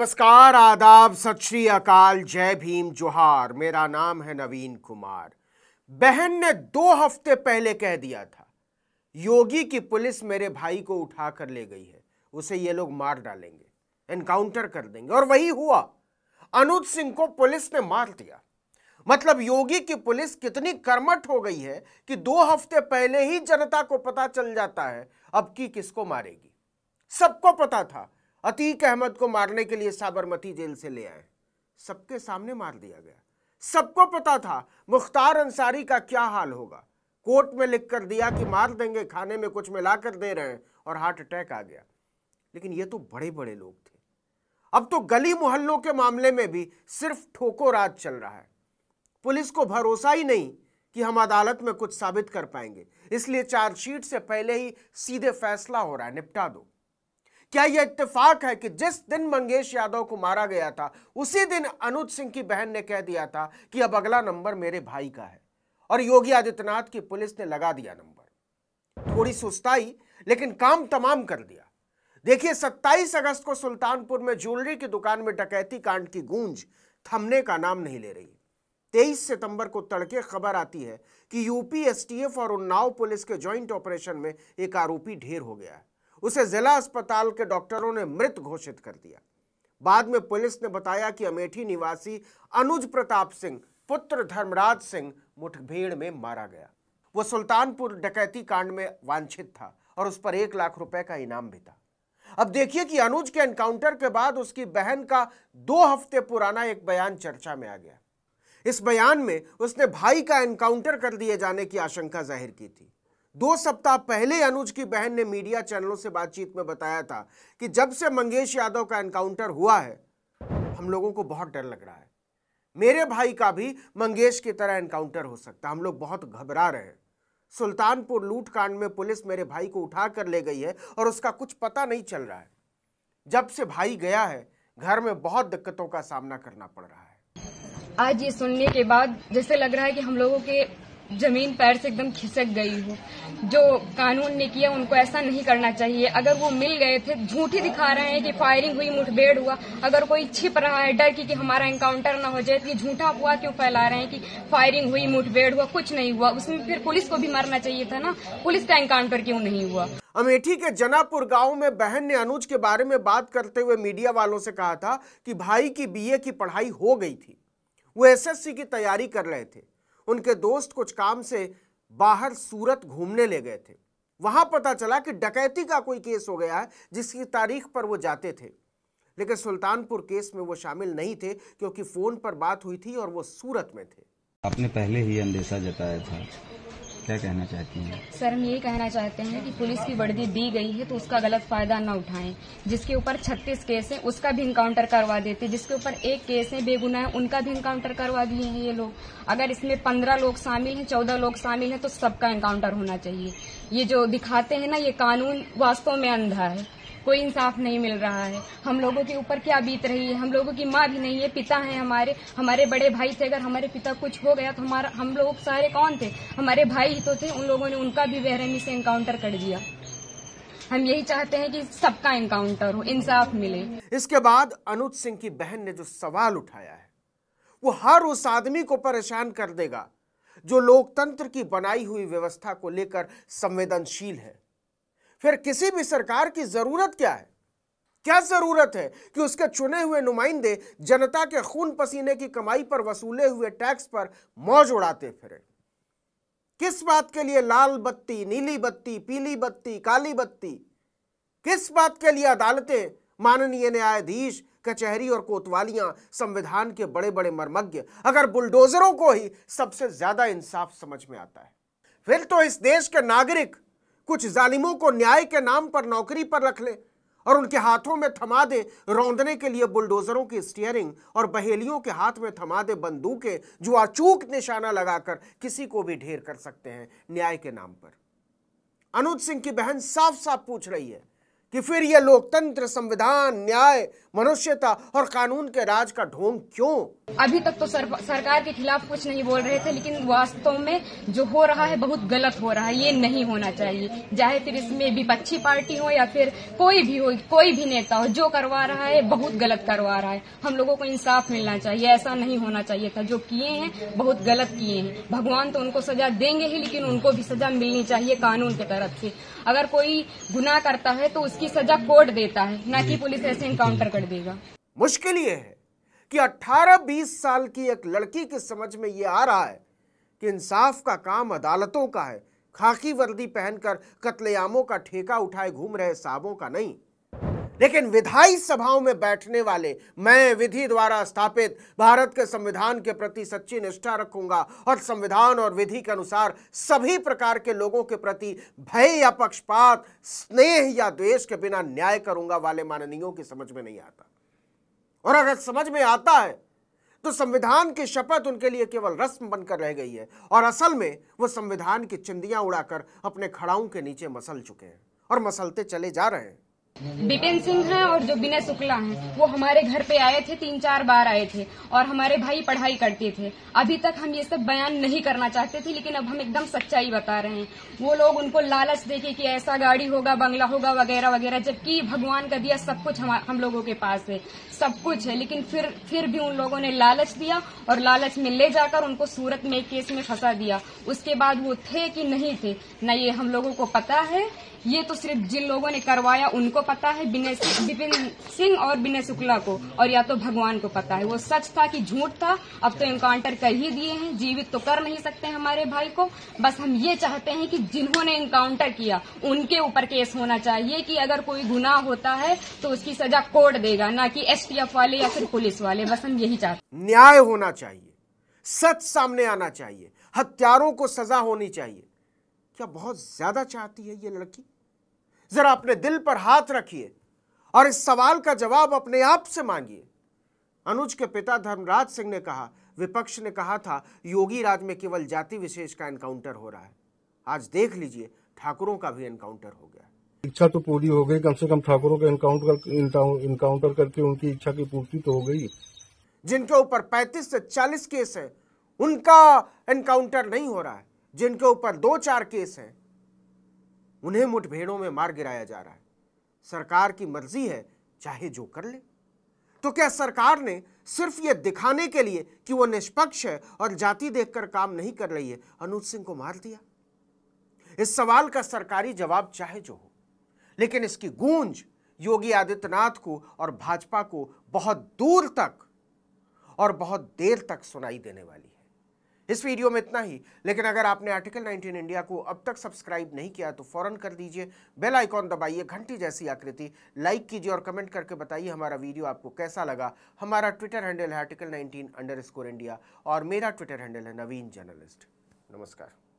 नमस्कार आदाब सत श्री अकाल जय भीम जोहार मेरा नाम है नवीन कुमार बहन ने दो हफ्ते पहले कह दिया था योगी की पुलिस मेरे भाई को उठा कर ले गई है उसे ये लोग मार डालेंगे एनकाउंटर कर देंगे और वही हुआ अनुज सिंह को पुलिस ने मार दिया मतलब योगी की पुलिस कितनी कर्मठ हो गई है कि दो हफ्ते पहले ही जनता को पता चल जाता है अब की किसको मारेगी सबको पता था अतीक अहमद को मारने के लिए साबरमती जेल से ले आए सबके सामने मार दिया गया सबको पता था मुख्तार अंसारी का क्या हाल होगा कोर्ट में लिख कर दिया कि मार देंगे खाने में कुछ मिला कर दे रहे हैं और हार्ट अटैक आ गया लेकिन ये तो बड़े बड़े लोग थे अब तो गली मोहल्लों के मामले में भी सिर्फ ठोको राज चल रहा है पुलिस को भरोसा ही नहीं कि हम अदालत में कुछ साबित कर पाएंगे इसलिए चार्जशीट से पहले ही सीधे फैसला हो रहा है निपटा दो क्या यह इत्तेफाक है कि जिस दिन मंगेश यादव को मारा गया था उसी दिन अनुज सिंह की बहन ने कह दिया था कि अब अगला नंबर मेरे भाई का है और योगी आदित्यनाथ की पुलिस ने लगा दिया नंबर थोड़ी सुस्ताई लेकिन काम तमाम कर दिया देखिए 27 अगस्त को सुल्तानपुर में ज्वेलरी की दुकान में डकैती कांड की गूंज थमने का नाम नहीं ले रही तेईस सितंबर को तड़के खबर आती है कि यूपी एसटीएफ और उन्नाव पुलिस के ज्वाइंट ऑपरेशन में एक आरोपी ढेर हो गया है उसे जिला अस्पताल के डॉक्टरों ने मृत घोषित कर दिया बाद में पुलिस ने बताया कि अमेठी निवासी अनुज प्रताप सिंह पुत्र धर्मराज सिंह मुठभेड़ में मारा गया वह सुल्तानपुर डकैती कांड में वांछित था और उस पर एक लाख रुपए का इनाम भी था अब देखिए कि अनुज के एनकाउंटर के बाद उसकी बहन का दो हफ्ते पुराना एक बयान चर्चा में आ गया इस बयान में उसने भाई का एनकाउंटर कर दिए जाने की आशंका जाहिर की थी दो सप्ताह पहले अनुज की बहन ने मीडिया चैनलों से बातचीत में बताया था कि जब से मंगेश यादव का एनकाउंटर हुआ है हम लोगों को बहुत डर लग रहा है मेरे भाई का भी मंगेश की तरह एनकाउंटर हो सकता हम लोग बहुत घबरा रहे हैं सुल्तानपुर लूटकांड में पुलिस मेरे भाई को उठा कर ले गई है और उसका कुछ पता नहीं चल रहा है जब से भाई गया है घर में बहुत दिक्कतों का सामना करना पड़ रहा है आज ये सुनने के बाद जैसे लग रहा है कि हम लोगों के जमीन पैर से एकदम खिसक गई हूँ जो कानून ने किया उनको ऐसा नहीं करना चाहिए अगर वो मिल गए थे झूठी दिखा रहे हैं कि फायरिंग हुई मुठभेड़ हुआ अगर कोई छिप रहा है डर की कि हमारा एनकाउंटर ना हो जाए तो ये झूठा हुआ क्यों फैला रहे हैं कि फायरिंग हुई मुठभेड़ हुआ कुछ नहीं हुआ उसमें फिर पुलिस को भी मरना चाहिए था ना पुलिस का एनकाउंटर क्यों नहीं हुआ अमेठी के जनापुर गांव में बहन ने अनुज के बारे में बात करते हुए मीडिया वालों से कहा था कि भाई की बीए की पढ़ाई हो गई थी वो एसएससी की तैयारी कर रहे थे उनके दोस्त कुछ काम से बाहर सूरत घूमने ले गए थे वहां पता चला कि डकैती का कोई केस हो गया है जिसकी तारीख पर वो जाते थे लेकिन सुल्तानपुर केस में वो शामिल नहीं थे क्योंकि फोन पर बात हुई थी और वो सूरत में थे आपने पहले ही अंदेशा जताया था क्या कहना चाहती हैं सर हम यही कहना चाहते हैं कि पुलिस की वर्दी दी गई है तो उसका गलत फायदा न उठाएं जिसके ऊपर 36 केस है उसका भी इंकाउंटर करवा देते जिसके ऊपर एक केस है बेगुनाह है उनका भी इंकाउंटर करवा दिए हैं ये लोग अगर इसमें पंद्रह लोग शामिल हैं चौदह लोग शामिल हैं तो सबका इंकाउंटर होना चाहिए ये जो दिखाते हैं ना ये कानून वास्तव में अंधा है कोई इंसाफ नहीं मिल रहा है हम लोगों के ऊपर क्या बीत रही है हम लोगों की माँ भी नहीं है पिता है हमारे हमारे बड़े भाई थे अगर हमारे पिता कुछ हो गया तो हमारा हम लोग सारे कौन थे हमारे भाई ही तो थे उन लोगों ने उनका भी बेहरमी से इनकाउंटर कर दिया हम यही चाहते हैं कि सबका इनकाउंटर हो इंसाफ मिले इसके बाद अनुज सिंह की बहन ने जो सवाल उठाया है वो हर उस आदमी को परेशान कर देगा जो लोकतंत्र की बनाई हुई व्यवस्था को लेकर संवेदनशील है फिर किसी भी सरकार की जरूरत क्या है क्या जरूरत है कि उसके चुने हुए नुमाइंदे जनता के खून पसीने की कमाई पर वसूले हुए टैक्स पर मौज उड़ाते फिरे किस बात के लिए लाल बत्ती नीली बत्ती पीली बत्ती काली बत्ती किस बात के लिए अदालतें माननीय न्यायाधीश कचहरी और कोतवालियां संविधान के बड़े बड़े मर्मज्ञ अगर बुलडोजरों को ही सबसे ज्यादा इंसाफ समझ में आता है फिर तो इस देश के नागरिक कुछ जालिमों को न्याय के नाम पर नौकरी पर रख ले और उनके हाथों में थमा दे रौंदने के लिए बुलडोजरों की स्टीयरिंग और बहेलियों के हाथ में थमा दे बंदूकें जो अचूक निशाना लगाकर किसी को भी ढेर कर सकते हैं न्याय के नाम पर अनुज सिंह की बहन साफ साफ पूछ रही है कि फिर यह लोकतंत्र संविधान न्याय मनुष्यता और कानून के राज का ढोंग क्यों अभी तक तो सर, सरकार के खिलाफ कुछ नहीं बोल रहे थे लेकिन वास्तव में जो हो रहा है बहुत गलत हो रहा है ये नहीं होना चाहिए चाहे फिर इसमें विपक्षी पार्टी हो या फिर कोई भी हो कोई भी नेता हो जो करवा रहा है बहुत गलत करवा रहा है हम लोगों को इंसाफ मिलना चाहिए ऐसा नहीं होना चाहिए था जो किए हैं बहुत गलत किए हैं भगवान तो उनको सजा देंगे ही लेकिन उनको भी सजा मिलनी चाहिए कानून की तरफ से अगर कोई गुना करता है तो उसकी सजा कोर्ट देता है ना कि पुलिस ऐसे इनकाउंटर कर देगा मुश्किल ये है कि 18-20 साल की एक लड़की के समझ में ये आ रहा है कि इंसाफ का काम अदालतों का है खाकी वर्दी पहनकर कत्लेआमों का ठेका उठाए घूम रहे साहबों का नहीं लेकिन विधायी सभाओं में बैठने वाले मैं विधि द्वारा स्थापित भारत के संविधान के प्रति सच्ची निष्ठा रखूंगा और संविधान और विधि के अनुसार सभी प्रकार के लोगों के प्रति भय या पक्षपात स्नेह या द्वेष के बिना न्याय करूंगा वाले माननीयों की समझ में नहीं आता और अगर समझ में आता है तो संविधान की शपथ उनके लिए केवल रस्म बनकर रह गई है और असल में वो संविधान की चिंदियां उड़ाकर अपने खड़ाओं के नीचे मसल चुके हैं और मसलते चले जा रहे हैं बिपिन सिंह हैं और जो विनय शुक्ला हैं वो हमारे घर पे आए थे तीन चार बार आए थे और हमारे भाई पढ़ाई करते थे अभी तक हम ये सब बयान नहीं करना चाहते थे लेकिन अब हम एकदम सच्चाई बता रहे हैं वो लोग उनको लालच देखे कि ऐसा गाड़ी होगा बंगला होगा वगैरह वगैरह जबकि भगवान का दिया सब कुछ हम, हम लोगों के पास है सब कुछ है लेकिन फिर फिर भी उन लोगों ने लालच दिया और लालच में ले जाकर उनको सूरत में केस में फंसा दिया उसके बाद वो थे कि नहीं थे न ये हम लोगों को पता है ये तो सिर्फ जिन लोगों ने करवाया उनको पता है विपिन सिंह और विनय शुक्ला को और या तो भगवान को पता है वो सच था कि झूठ था अब तो इनकाउंटर कर ही दिए हैं जीवित तो कर नहीं सकते हमारे भाई को बस हम ये चाहते हैं कि जिन्होंने इनकाउंटर किया उनके ऊपर केस होना चाहिए कि अगर कोई गुनाह होता है तो उसकी सजा कोर्ट देगा ना कि एस वाले या फिर पुलिस वाले बस हम यही चाहते न्याय होना चाहिए सच सामने आना चाहिए हत्यारों को सजा होनी चाहिए क्या बहुत ज्यादा चाहती है ये लड़की जरा अपने दिल पर हाथ रखिए और इस सवाल का जवाब अपने आप से मांगिए अनुज के पिता धर्मराज सिंह ने कहा विपक्ष ने कहा था योगी राज में केवल जाति विशेष का एनकाउंटर हो रहा है आज देख लीजिए ठाकुरों का भी एनकाउंटर हो गया इच्छा तो पूरी हो गई कम से कम ठाकुरों के एनकाउंटर इनकाउंटर करके उनकी इच्छा की पूर्ति तो हो गई जिनके ऊपर 35 से 40 केस है उनका एनकाउंटर नहीं हो रहा है जिनके ऊपर दो चार केस हैं उन्हें मुठभेड़ों में मार गिराया जा रहा है सरकार की मर्जी है चाहे जो कर ले तो क्या सरकार ने सिर्फ यह दिखाने के लिए कि वो निष्पक्ष है और जाति देखकर काम नहीं कर रही है अनुज सिंह को मार दिया इस सवाल का सरकारी जवाब चाहे जो हो लेकिन इसकी गूंज योगी आदित्यनाथ को और भाजपा को बहुत दूर तक और बहुत देर तक सुनाई देने वाली है इस वीडियो में इतना ही लेकिन अगर आपने आर्टिकल 19 इंडिया को अब तक सब्सक्राइब नहीं किया तो फौरन कर दीजिए बेल आइकॉन दबाइए घंटी जैसी आकृति लाइक कीजिए और कमेंट करके बताइए हमारा वीडियो आपको कैसा लगा हमारा ट्विटर हैंडल है आर्टिकल नाइनटीन इंडिया और मेरा ट्विटर हैंडल है नवीन जर्नलिस्ट नमस्कार